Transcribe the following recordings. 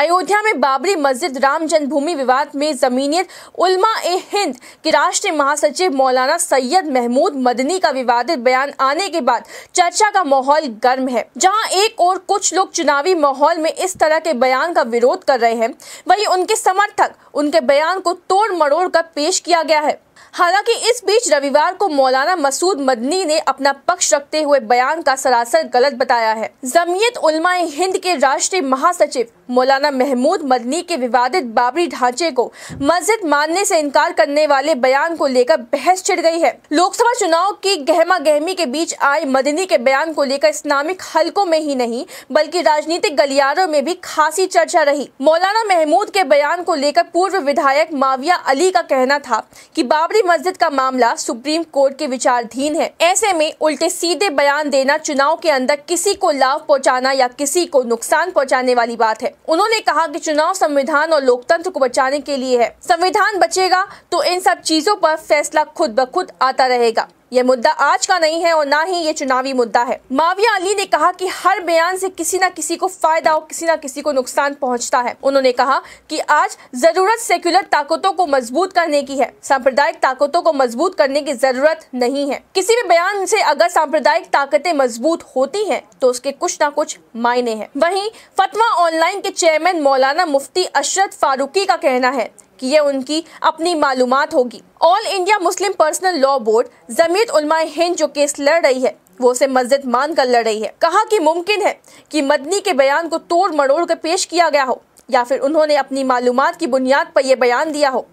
अयोध्या में बाबरी मस्जिद राम जन्मभूमि विवाद में जमीनियत उलमा ए हिंद के राष्ट्रीय महासचिव मौलाना सैयद महमूद मदनी का विवादित बयान आने के बाद चर्चा का माहौल गर्म है जहां एक और कुछ लोग चुनावी माहौल में इस तरह के बयान का विरोध कर रहे हैं वहीं उनके समर्थक उनके बयान को तोड़ मरोड़ कर पेश किया गया है हालांकि इस बीच रविवार को मौलाना मसूद मदनी ने अपना पक्ष रखते हुए बयान का सरासर गलत बताया है जमीयत उलमाए हिंद के राष्ट्रीय महासचिव मौलाना महमूद मदनी के विवादित बाबरी ढांचे को मस्जिद मानने से इनकार करने वाले बयान को लेकर बहस छिड़ गई है लोकसभा चुनाव की गहमा गहमी के बीच आए मदनी के बयान को लेकर इस्लामिक हलकों में ही नहीं बल्कि राजनीतिक गलियारों में भी खासी चर्चा रही मौलाना महमूद के बयान को लेकर पूर्व विधायक माविया अली का कहना था की बाबरी बाबरी मस्जिद का मामला सुप्रीम कोर्ट के विचारधीन है ऐसे में उल्टे सीधे बयान देना चुनाव के अंदर किसी को लाभ पहुंचाना या किसी को नुकसान पहुंचाने वाली बात है उन्होंने कहा कि चुनाव संविधान और लोकतंत्र को बचाने के लिए है संविधान बचेगा तो इन सब चीजों पर फैसला खुद ब खुद आता रहेगा ये मुद्दा आज का नहीं है और ना ही ये चुनावी मुद्दा है माविया अली ने कहा कि हर बयान से किसी न किसी को फायदा और किसी न किसी को नुकसान पहुंचता है उन्होंने कहा कि आज जरूरत सेक्युलर ताकतों को मजबूत करने की है सांप्रदायिक ताकतों को मजबूत करने की जरूरत नहीं है किसी भी बयान से अगर सांप्रदायिक ताकतें मजबूत होती है तो उसके कुछ ना कुछ मायने हैं वही फतवा ऑनलाइन के चेयरमैन मौलाना मुफ्ती अशरत फारूकी का कहना है कि यह उनकी अपनी मालूम होगी all India Muslim personal law board Jamiat Ulama Hind जो केस लड़ रही है वो उसे मस्जिद मान कर लड़ रही है कहा कि मुमकिन है कि मदनी के बयान को तोड़ मरोड़ कर पेश किया गया हो या फिर उन्होंने अपनी मालूम की बुनियाद पर यह बयान दिया हो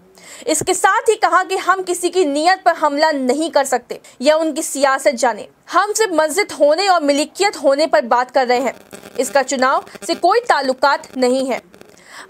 इसके साथ ही कहा कि हम किसी की नीयत पर हमला नहीं कर सकते या उनकी सियासत जाने हम सिर्फ मस्जिद होने और मिलिकियत होने पर बात कर रहे हैं इसका चुनाव से कोई ताल्लुकात नहीं है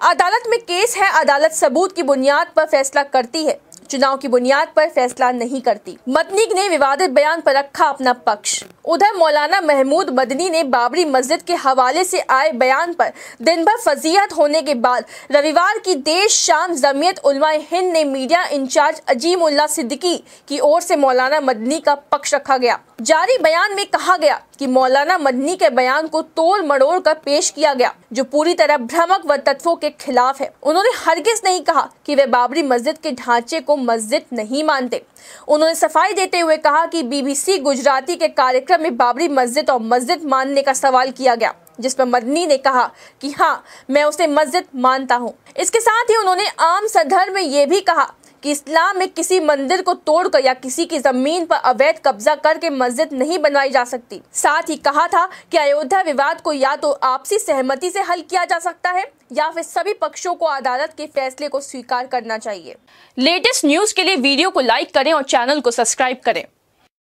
अदालत में केस है अदालत सबूत की बुनियाद पर फैसला करती है चुनाव की बुनियाद पर फैसला नहीं करती मतनीक ने विवादित बयान पर रखा अपना पक्ष उधर मौलाना महमूद मदनी ने बाबरी मस्जिद के हवाले से आए बयान पर दिन भर फजीहत होने के बाद रविवार की देर शाम जमीयत उलमा हिंद ने मीडिया इंचार्ज अजीम उल्ला सिद्दीकी की ओर से मौलाना मदनी का पक्ष रखा गया जारी बयान में कहा गया कि मौलाना मदनी के बयान को तोड़ मड़ोड़ कर पेश किया गया जो पूरी तरह भ्रमक व तत्वों के खिलाफ है उन्होंने हरगिज नहीं कहा कि वे बाबरी मस्जिद के ढांचे को मस्जिद नहीं मानते उन्होंने सफाई देते हुए कहा कि बीबीसी गुजराती के कार्यक्रम मुहर्रम में बाबरी मस्जिद और मस्जिद मानने का सवाल किया गया जिस पर मदनी ने कहा कि हाँ मैं उसे मस्जिद मानता हूँ इसके साथ ही उन्होंने आम सदर में ये भी कहा कि इस्लाम में किसी मंदिर को तोड़कर या किसी की जमीन पर अवैध कब्जा करके मस्जिद नहीं बनवाई जा सकती साथ ही कहा था कि अयोध्या विवाद को या तो आपसी सहमति से हल किया जा सकता है या फिर सभी पक्षों को अदालत के फैसले को स्वीकार करना चाहिए लेटेस्ट न्यूज के लिए वीडियो को लाइक करें और चैनल को सब्सक्राइब करें